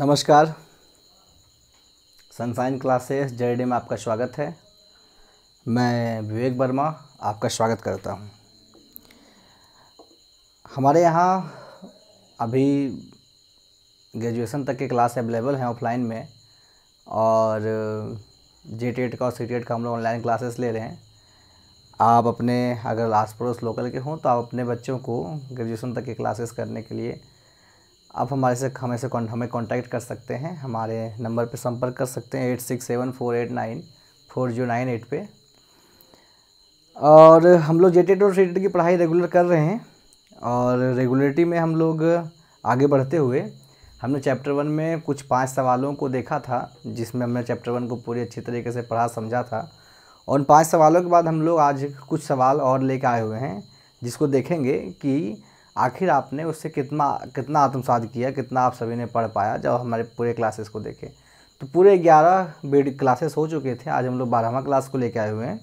नमस्कार sunshine classes JD में आपका स्वागत है मैं विवेक वर्मा आपका स्वागत करता हूँ हमारे यहाँ अभी ग्रेजुएशन तक के क्लास अवेलेबल हैं ऑफलाइन में और जे टेट का और सी e का हम लोग ऑनलाइन क्लासेस ले रहे हैं आप अपने अगर आस पड़ोस लोकल के हों तो आप अपने बच्चों को ग्रेजुएशन तक के क्लासेस करने के लिए आप हमारे से हमें से हमें कांटेक्ट कर सकते हैं हमारे नंबर पर संपर्क कर सकते हैं eight six seven four eight nine four zero nine eight पे और हम लोग जेटेड e और सीटेड की पढ़ाई रेगुलर कर रहे हैं और रेगुलरिटी में हम लोग आगे बढ़ते हुए हमने चैप्टर वन में कुछ पांच सवालों को देखा था जिसमें हमने चैप्टर वन को पूरी अच्छी तरीके से पढ़ा समझा था और उन पाँच सवालों के बाद हम लोग आज कुछ सवाल और लेकर आए हुए हैं जिसको देखेंगे कि आखिर आपने उससे कितना कितना आत्मसात किया कितना आप सभी ने पढ़ पाया जब हमारे पूरे क्लासेस को देखें तो पूरे ग्यारह बेड क्लासेस हो चुके थे आज हम लोग बारहवा क्लास को लेके आए हुए हैं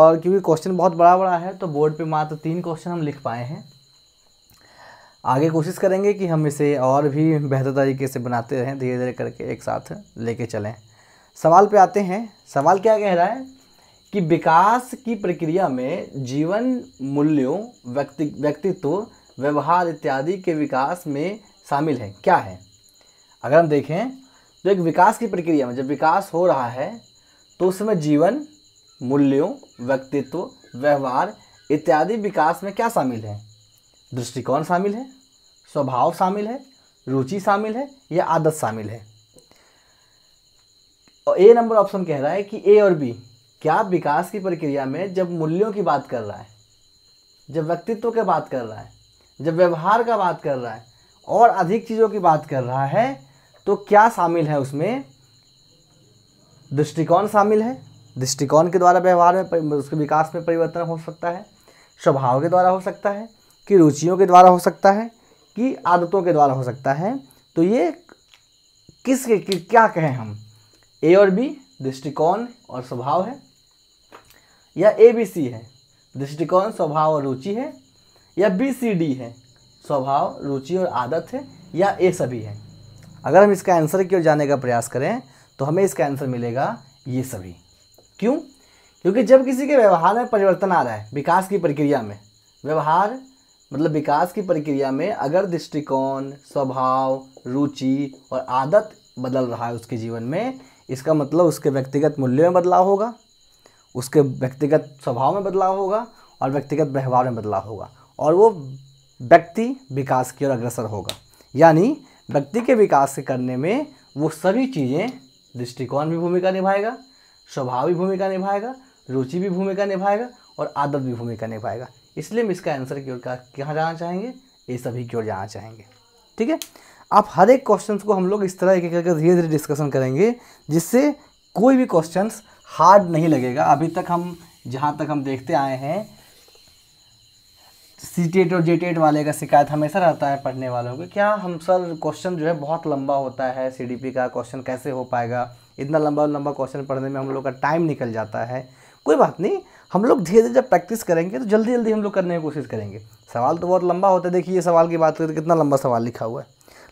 और क्योंकि क्वेश्चन बहुत बड़ा बड़ा है तो बोर्ड पे मात्र तीन क्वेश्चन हम लिख पाए हैं आगे कोशिश करेंगे कि हम इसे और भी बेहतर तरीके से बनाते रहें धीरे धीरे करके एक साथ लेके चलें सवाल पे आते हैं सवाल क्या कह रहा है कि विकास की प्रक्रिया में जीवन मूल्यों व्यक्ति व्यक्तित्व व्यवहार इत्यादि के विकास में शामिल है क्या है अगर हम देखें तो एक विकास की प्रक्रिया में जब विकास हो रहा है तो उसमें जीवन मूल्यों व्यक्तित्व व्यवहार इत्यादि विकास में क्या शामिल है दृष्टिकोण शामिल है स्वभाव शामिल है रुचि शामिल है या आदत शामिल है और ए नंबर ऑप्शन कह रहा है कि ए और बी क्या विकास की प्रक्रिया में जब मूल्यों की बात कर रहा है जब व्यक्तित्व की बात कर रहा है जब व्यवहार का बात कर रहा है और अधिक चीज़ों की बात कर रहा है तो क्या शामिल है उसमें दृष्टिकोण शामिल है दृष्टिकोण के द्वारा व्यवहार में उसके विकास में परिवर्तन हो सकता है स्वभाव के द्वारा हो सकता है कि रुचियों के द्वारा हो सकता है कि आदतों के द्वारा हो सकता है तो ये किस के, क्या कहें हम ए और बी दृष्टिकोण और स्वभाव है या ए बी सी है दृष्टिकोण स्वभाव और रुचि है या बी सी डी है स्वभाव रुचि और आदत है या ए सभी है अगर हम इसका आंसर की ओर जाने का प्रयास करें तो हमें इसका आंसर मिलेगा ये सभी क्यों क्योंकि जब किसी के व्यवहार में परिवर्तन आ रहा है विकास की प्रक्रिया में व्यवहार मतलब विकास की प्रक्रिया में अगर दृष्टिकोण स्वभाव रुचि और आदत बदल रहा है उसके जीवन में इसका मतलब उसके व्यक्तिगत मूल्य में बदलाव होगा उसके व्यक्तिगत स्वभाव में बदलाव होगा और व्यक्तिगत व्यवहार में बदलाव होगा और वो व्यक्ति विकास की ओर अग्रसर होगा यानी व्यक्ति के विकास के करने में वो सभी चीज़ें दृष्टिकोण भी भूमिका निभाएगा स्वभाव भी भूमिका निभाएगा रुचि भी भूमिका निभाएगा और आदत भी भूमिका निभाएगा इसलिए हम इसका आंसर की ओर कहाँ जाना चाहेंगे ये सभी की ओर जाना चाहेंगे ठीक है आप हर एक क्वेश्चन को हम लोग इस तरह एक एक करके धीरे धीरे डिस्कशन करेंगे जिससे कोई भी क्वेश्चन हार्ड नहीं लगेगा अभी तक हम जहाँ तक हम देखते आए हैं सी टेट और जे टेट वाले का शिकायत हमेशा रहता है पढ़ने वालों को क्या हम सर क्वेश्चन जो है बहुत लंबा होता है सी डी पी का क्वेश्चन कैसे हो पाएगा इतना लंबा लंबा क्वेश्चन पढ़ने में हम लोग का टाइम निकल जाता है कोई बात नहीं हम लोग धीरे धीरे जब प्रैक्टिस करेंगे तो जल्दी जल्दी हम लोग करने की कोशिश करेंगे सवाल तो बहुत लंबा होता है देखिए ये सवाल की बात करें तो कितना लंबा सवाल लिखा हुआ है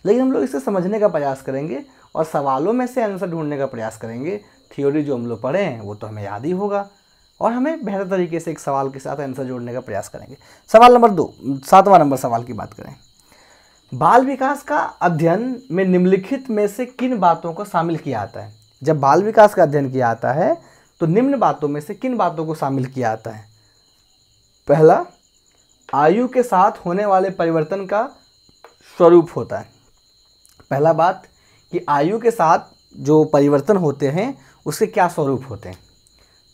लेकिन हम लोग इसे समझने का प्रयास करेंगे और सवालों में से आंसर ढूंढने का प्रयास करेंगे थियोरी जो हम लोग पढ़े हैं वो तो हमें याद ही होगा और हमें बेहतर तरीके से एक सवाल के साथ आंसर जोड़ने का प्रयास करेंगे सवाल नंबर दो सातवां नंबर सवाल की बात करें बाल विकास का अध्ययन में निम्नलिखित में से किन बातों को शामिल किया जाता है जब बाल विकास का अध्ययन किया जाता है तो निम्न बातों में से किन बातों को शामिल किया जाता है पहला आयु के साथ होने वाले परिवर्तन का स्वरूप होता है पहला बात कि आयु के साथ जो परिवर्तन होते हैं उसके क्या स्वरूप होते हैं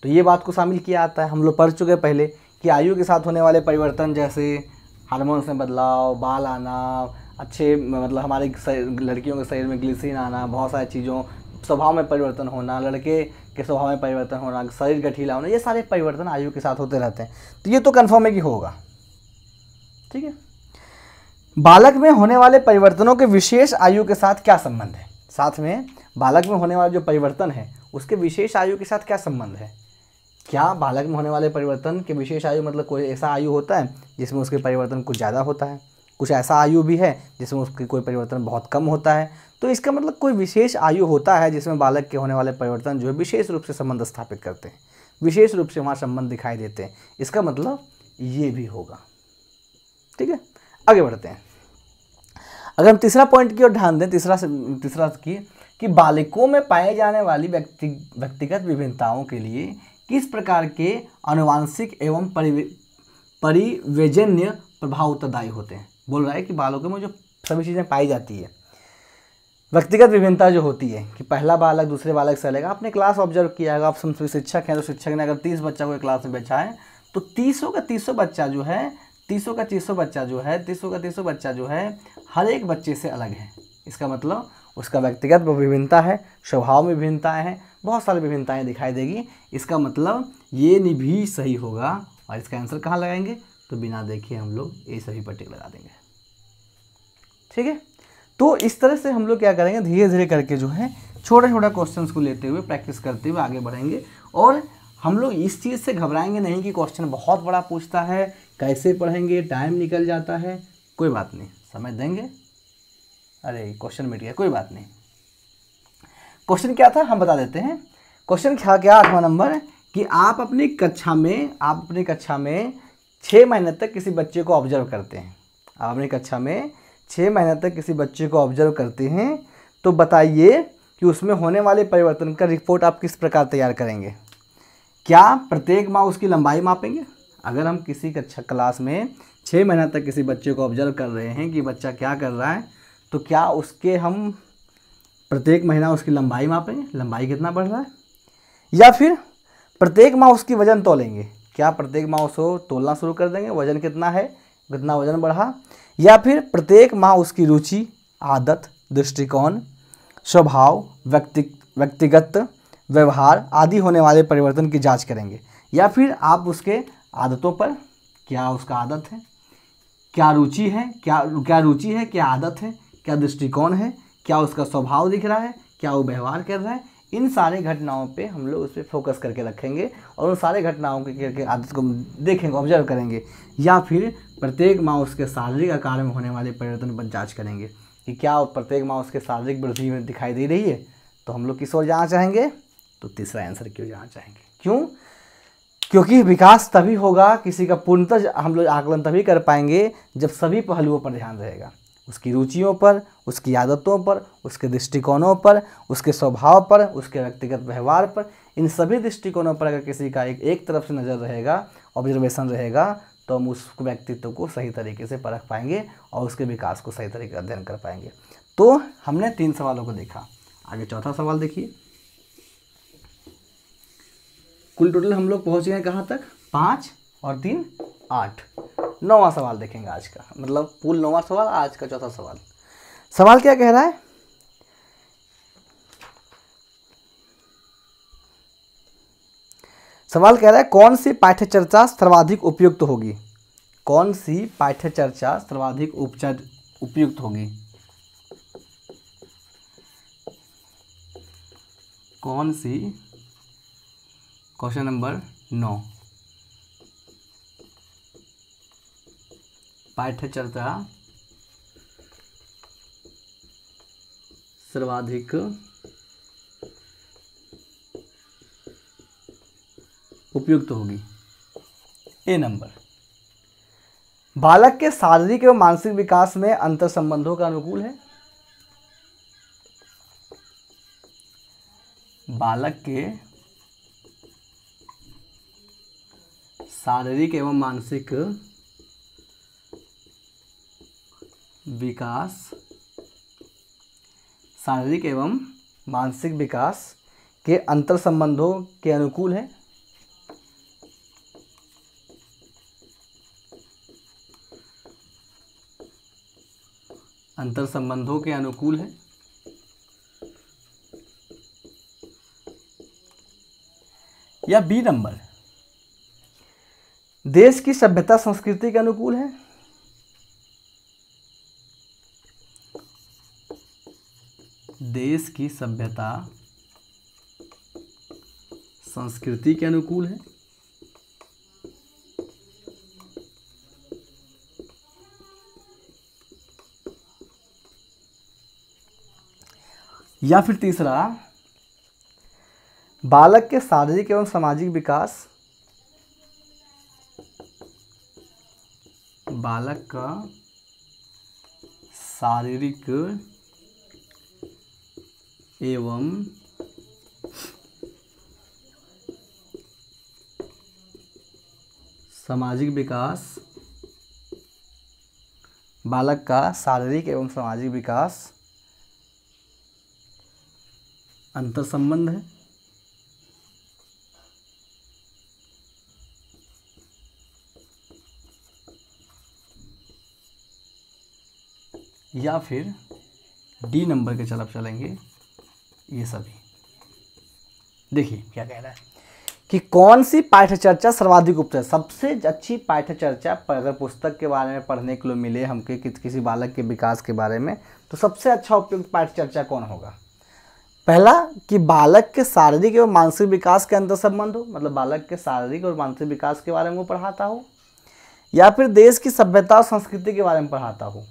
तो ये बात को शामिल किया आता है हम लोग पढ़ चुके पहले कि आयु के साथ होने वाले परिवर्तन जैसे हारमोन्स में बदलाव बाल आना अच्छे मतलब हमारे लड़कियों के शरीर में ग्लिसिन आना बहुत सारी चीज़ों स्वभाव में परिवर्तन होना लड़के के स्वभाव में परिवर्तन होना शरीर गठीला होना ये सारे परिवर्तन आयु के साथ होते रहते हैं तो ये तो कन्फर्म है कि होगा ठीक है बालक में होने वाले परिवर्तनों के विशेष आयु के साथ क्या संबंध है साथ में बालक में होने वाले जो परिवर्तन है उसके विशेष आयु के साथ क्या संबंध है क्या बालक में होने वाले परिवर्तन के विशेष आयु मतलब कोई ऐसा आयु होता है जिसमें उसके परिवर्तन कुछ ज़्यादा होता है कुछ ऐसा आयु भी है जिसमें उसके कोई परिवर्तन बहुत कम होता है तो इसका मतलब कोई विशेष आयु होता है जिसमें बालक के होने वाले परिवर्तन जो है विशेष रूप से संबंध स्थापित करते हैं विशेष रूप से वहाँ संबंध दिखाई देते हैं इसका मतलब ये भी होगा ठीक है आगे बढ़ते हैं अगर हम तीसरा पॉइंट की ओर ध्यान दें तीसरा तीसरा की कि बालिकों में पाए जाने वाली व्यक्ति व्यक्तिगत विभिन्नताओं के लिए किस प्रकार के अनुवांशिक एवं परिवेजन्य प्रभाव उत्तरदायी होते हैं बोल रहा है कि बालकों में जो सभी चीज़ें पाई जाती है व्यक्तिगत विभिन्नता जो होती है कि पहला बालक दूसरे बालक से अलग आपने क्लास ऑब्जर्व किया है आप शिक्षक हैं तो शिक्षक ने अगर तीस बच्चा को क्लास में बैठा है तो तीसों का तीसों बच्चा जो है तीसों का तीसों बच्चा जो है तीसों का तीसों बच्चा जो है हर एक बच्चे से अलग है इसका मतलब उसका व्यक्तिगत विभिन्नता है स्वभाव में विभिन्नताएँ हैं बहुत सारी विभिन्नताएँ दिखाई देगी इसका मतलब ये भी सही होगा और इसका आंसर कहाँ लगाएंगे तो बिना देखे हम लोग ये सभी पर टिक लगा देंगे ठीक है तो इस तरह से हम लोग क्या करेंगे धीरे धीरे करके जो है छोटे छोटे क्वेश्चंस को लेते हुए प्रैक्टिस करते हुए आगे बढ़ेंगे और हम लोग इस चीज़ से घबराएंगे नहीं कि क्वेश्चन बहुत बड़ा पूछता है कैसे पढ़ेंगे टाइम निकल जाता है कोई बात नहीं समय देंगे अरे क्वेश्चन मिट गया कोई बात नहीं क्वेश्चन क्या था हम बता देते हैं क्वेश्चन क्या क्या आठवां नंबर कि आप अपनी कक्षा में आप अपनी कक्षा में छः महीने तक किसी बच्चे को ऑब्जर्व करते हैं आप अपनी कक्षा में छः महीने तक किसी बच्चे को ऑब्जर्व करते हैं तो बताइए कि उसमें होने वाले परिवर्तन का रिपोर्ट आप किस प्रकार तैयार करेंगे क्या प्रत्येक माह उसकी लंबाई मापेंगे अगर हम किसी कक्षा क्लास में छः महीना तक किसी बच्चे को ऑब्जर्व कर रहे हैं कि बच्चा क्या कर रहा है तो क्या उसके हम प्रत्येक महीना उसकी लंबाई मापेंगे लंबाई कितना बढ़ रहा है या फिर प्रत्येक माह उसकी वजन तोलेंगे क्या प्रत्येक माह उसको तोलना शुरू कर देंगे वजन कितना है कितना वजन बढ़ा या फिर प्रत्येक माह उसकी रुचि आदत दृष्टिकोण स्वभाव व्यक्ति व्यक्तिगत व्यवहार आदि होने वाले परिवर्तन की जांच करेंगे या फिर आप उसके आदतों पर क्या उसका आदत है क्या रुचि है क्या क्या रुचि है क्या आदत है क्या दृष्टिकोण है क्या उसका स्वभाव दिख रहा है क्या वो व्यवहार कर रहा है इन सारे घटनाओं पे हम लोग उस पर फोकस करके रखेंगे और उन सारे घटनाओं के, करके आदत को देखेंगे ऑब्जर्व करेंगे या फिर प्रत्येक माँ उसके शारीरिक आकार में होने वाले परिवर्तन पर जांच करेंगे कि क्या प्रत्येक माँ उसके शारीरिक वृद्धि में दिखाई दे रही है तो हम लोग किस ओर जाना चाहेंगे तो तीसरा आंसर क्यों जाना चाहेंगे क्यों क्योंकि विकास तभी होगा किसी का पूर्णतः हम लोग आकलन तभी कर पाएंगे जब सभी पहलुओं पर ध्यान रहेगा उसकी रुचियों पर उसकी आदतों पर उसके दृष्टिकोणों पर उसके स्वभाव पर उसके व्यक्तिगत व्यवहार पर इन सभी दृष्टिकोणों पर अगर किसी का एक एक तरफ से नज़र रहेगा ऑब्जर्वेशन रहेगा तो हम उस व्यक्तित्व को सही तरीके से परख पाएंगे और उसके विकास को सही तरीके का अध्ययन कर पाएंगे तो हमने तीन सवालों को देखा आगे चौथा सवाल देखिए कुल टोटल हम लोग पहुँच गए कहाँ तक पाँच और तीन आठ नौवा सवाल देखेंगे आज का मतलब पूल नौवा सवाल आज का चौथा सवाल सवाल क्या कह रहा है सवाल कह रहा है कौन सी पाठ्य चर्चा सर्वाधिक उपयुक्त तो होगी कौन सी पाठ्य चर्चा सर्वाधिक उपचार उपयुक्त होगी कौन सी क्वेश्चन नंबर नौ पाठ्य चर्चा सर्वाधिक उपयुक्त तो होगी ए नंबर बालक के शारीरिक एवं मानसिक विकास में अंतर संबंधों का अनुकूल है बालक के शारीरिक एवं मानसिक विकास शारीरिक एवं मानसिक विकास के अंतर संबंधों के अनुकूल है अंतर संबंधों के अनुकूल है या बी नंबर देश की सभ्यता संस्कृति के अनुकूल है देश की सभ्यता संस्कृति के अनुकूल है या फिर तीसरा बालक के शारीरिक एवं सामाजिक विकास बालक का शारीरिक एवं सामाजिक विकास बालक का शारीरिक एवं सामाजिक विकास अंतर संबंध है या फिर डी नंबर के चल चलेंगे ये सभी देखिए क्या कह रहा है कि कौन सी पाठ्य चर्चा सर्वाधिक उपचय सबसे अच्छी पाठ्य चर्चा अगर पुस्तक के बारे में पढ़ने के लिए मिले हमके कि, किसी बालक के विकास के बारे में तो सबसे अच्छा उपयुक्त पाठ्य चर्चा कौन होगा पहला कि बालक के शारीरिक एवं मानसिक विकास के अंदर संबंध हो मतलब बालक के शारीरिक और मानसिक विकास के बारे में वो पढ़ाता हो या फिर देश की सभ्यता और संस्कृति के बारे में पढ़ाता हो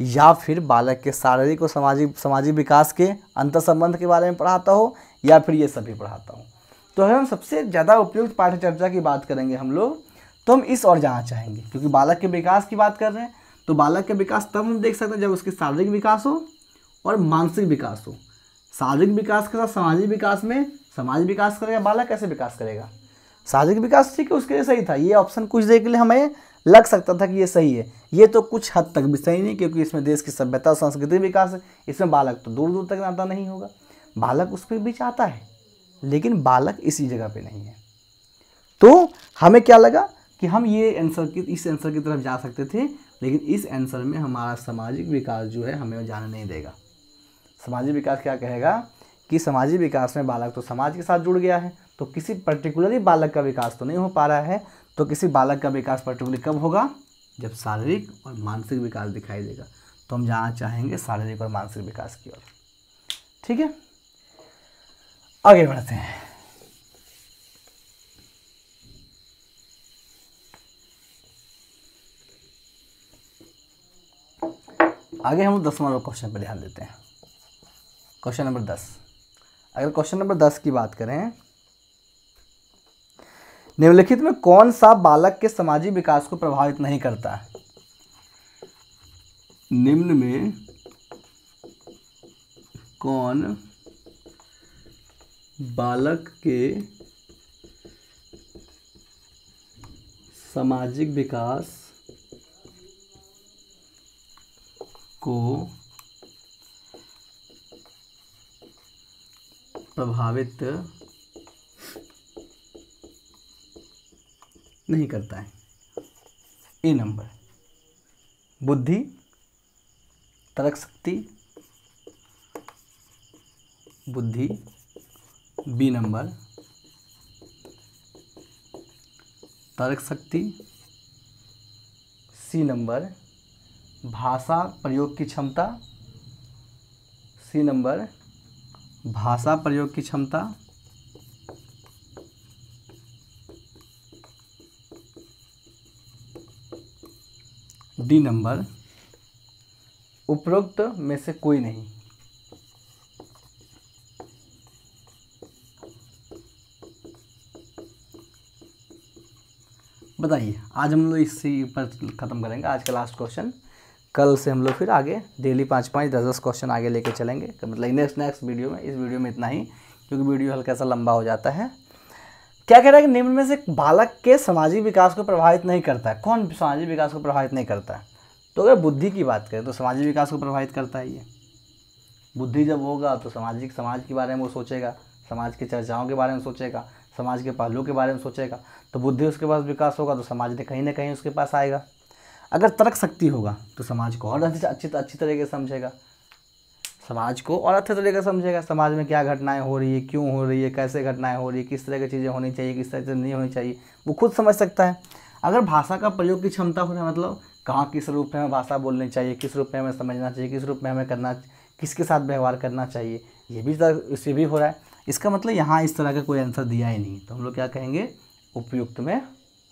या फिर बालक के शारीरिक और सामाजिक सामाजिक विकास के अंतर संबंध के बारे में पढ़ाता हो या फिर ये सभी पढ़ाता हो तो अगर हम सबसे ज़्यादा उपयुक्त पाठ्य चर्चा की बात करेंगे हम लोग तो हम इस और जाना चाहेंगे क्योंकि बालक के विकास की बात कर रहे हैं तो बालक के विकास तब हम देख सकते हैं जब उसके शारीरिक विकास हो और मानसिक विकास हो शारीरिक विकास के साथ सामाजिक विकास में समाज विकास करेगा बालक कैसे विकास करेगा शारीरिक विकास ठीक है उसके लिए सही था ये ऑप्शन कुछ देर के लिए हमें लग सकता था कि ये सही है ये तो कुछ हद तक भी सही नहीं क्योंकि इसमें देश की सभ्यता संस्कृति विकास है इसमें बालक तो दूर दूर तक नाता नहीं होगा बालक उसके बीच आता है लेकिन बालक इसी जगह पे नहीं है तो हमें क्या लगा कि हम ये आंसर की इस आंसर की तरफ जा सकते थे लेकिन इस आंसर में हमारा सामाजिक विकास जो है हमें जाने नहीं देगा सामाजिक विकास क्या कहेगा कि सामाजिक विकास में बालक तो समाज के साथ जुड़ गया है तो किसी पर्टिकुलरली बालक का विकास तो नहीं हो पा रहा है तो किसी बालक का विकास पर्टिकुलर कब होगा जब शारीरिक और मानसिक विकास दिखाई देगा तो हम जाना चाहेंगे शारीरिक और मानसिक विकास की ओर ठीक है आगे बढ़ते हैं आगे हम दसवां नंबर क्वेश्चन पर ध्यान देते हैं क्वेश्चन नंबर दस अगर क्वेश्चन नंबर दस की बात करें निम्नलिखित में कौन सा बालक के सामाजिक विकास को प्रभावित नहीं करता है निम्न में कौन बालक के सामाजिक विकास को प्रभावित नहीं करता है ए नंबर बुद्धि तर्क शक्ति बुद्धि बी नंबर तर्क शक्ति सी नंबर भाषा प्रयोग की क्षमता सी नंबर भाषा प्रयोग की क्षमता डी नंबर उपरोक्त में से कोई नहीं बताइए आज हम लोग इसी पर ख़त्म करेंगे आज का लास्ट क्वेश्चन कल से हम लोग फिर आगे डेली पाँच पाँच दस दस क्वेश्चन आगे लेके चलेंगे मतलब नेक्स्ट नेक्स्ट वीडियो में इस वीडियो में इतना ही क्योंकि वीडियो हल्का सा लंबा हो जाता है क्या कह रहा है कि निम्न में से बालक के सामाजिक विकास को प्रभावित नहीं करता है कौन सामाजिक विकास को प्रभावित नहीं करता है तो अगर बुद्धि की बात करें तो सामाजिक विकास को प्रभावित करता है ये बुद्धि जब होगा तो सामाजिक समाज के बारे में वो सोचेगा समाज की चर्चाओं के बारे में सोचेगा समाज के पहलुओं के बारे में सोचेगा तो बुद्धि उसके पास विकास होगा तो समाज ने कहीं ना कहीं उसके पास आएगा अगर तर्क शक्ति होगा तो समाज को और अच्छी अच्छी तरीके से समझेगा समाज को और अच्छे तरीके से समझेगा समाज में क्या घटनाएं हो रही है क्यों हो रही है कैसे घटनाएं हो रही है किस तरह की चीज़ें होनी चाहिए किस तरह से नहीं होनी चाहिए वो खुद समझ सकता है अगर भाषा का प्रयोग की क्षमता होना मतलब कहाँ किस रूप में हमें भाषा बोलनी चाहिए किस रूप में हमें समझना चाहिए किस रूप में हमें करना किसके साथ व्यवहार करना चाहिए ये भी तो इससे भी हो रहा है इसका मतलब यहाँ इस तरह का कोई आंसर दिया ही नहीं तो हम लोग क्या कहेंगे उपयुक्त में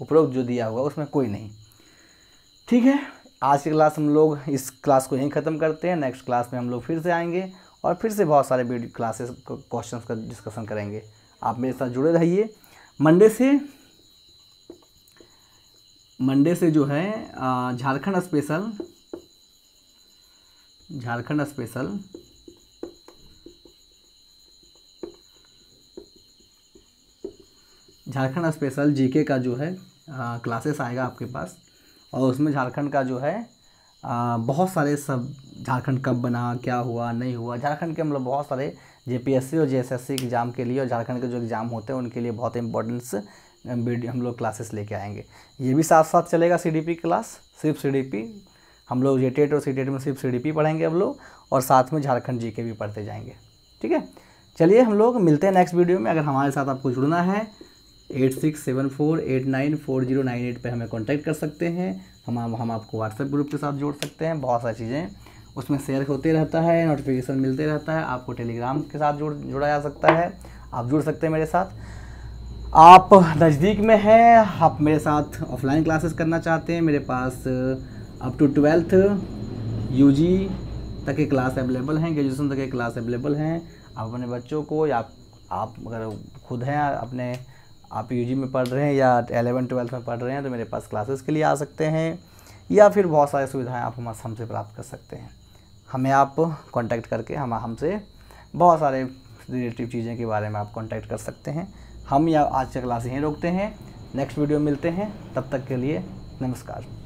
उपरोक्त जो दिया हुआ उसमें कोई नहीं ठीक है आज की क्लास हम लोग इस क्लास को यहीं ख़त्म करते हैं नेक्स्ट क्लास में हम लोग फिर से आएंगे और फिर से बहुत सारे वीडियो क्लासेस क्वेश्चन का डिस्कशन करेंगे आप मेरे साथ जुड़े रहिए मंडे से मंडे से जो है Jharkhand special Jharkhand special Jharkhand special GK का जो है क्लासेस आएगा आपके पास और उसमें झारखंड का जो है आ, बहुत सारे सब झारखंड कब बना क्या हुआ नहीं हुआ झारखंड के मतलब बहुत सारे जे और जे एग्ज़ाम के लिए और झारखंड के जो एग्ज़ाम होते हैं उनके लिए बहुत इंपॉर्टेंस वीडियो हम लोग क्लासेस लेके आएंगे ये भी साथ साथ चलेगा सीडीपी क्लास सिर्फ सीडीपी हम लोग जे टेट और सी टेट में सिर्फ सीडीपी पढ़ेंगे हम लोग और साथ में झारखंड जी के भी पढ़ते जाएंगे ठीक है चलिए हम लोग मिलते हैं नेक्स्ट वीडियो में अगर हमारे साथ आपको जुड़ना है eight six seven four eight nine four zero nine eight पर हमें कॉन्टैक्ट कर सकते हैं हम हम आपको व्हाट्सएप ग्रुप के साथ जोड़ सकते हैं बहुत सारी चीज़ें उसमें शेयर होते रहता है नोटिफिकेशन मिलते रहता है आपको टेलीग्राम के साथ जोड़ जोड़ा जा सकता है आप जुड़ सकते हैं मेरे साथ आप नज़दीक में हैं आप मेरे साथ ऑफलाइन क्लासेस करना चाहते हैं मेरे पास अप टू ट्वेल्थ यू तक के क्लास अवेलेबल हैं ग्रेजुएसन तक के क्लास अवेलेबल हैं आप अपने बच्चों को या आप अगर खुद हैं अपने आप यूजी में पढ़ रहे हैं या एलेवन ट्वेल्थ में पढ़ रहे हैं तो मेरे पास क्लासेस के लिए आ सकते हैं या फिर बहुत सारी सुविधाएं आप हम हमसे प्राप्त कर सकते हैं हमें आप कांटेक्ट करके हम हमसे बहुत सारे रिलेटिव चीज़ें के बारे में आप कॉन्टैक्ट कर सकते हैं हम या आज का क्लास यहीं रोकते हैं नेक्स्ट वीडियो मिलते हैं तब तक के लिए नमस्कार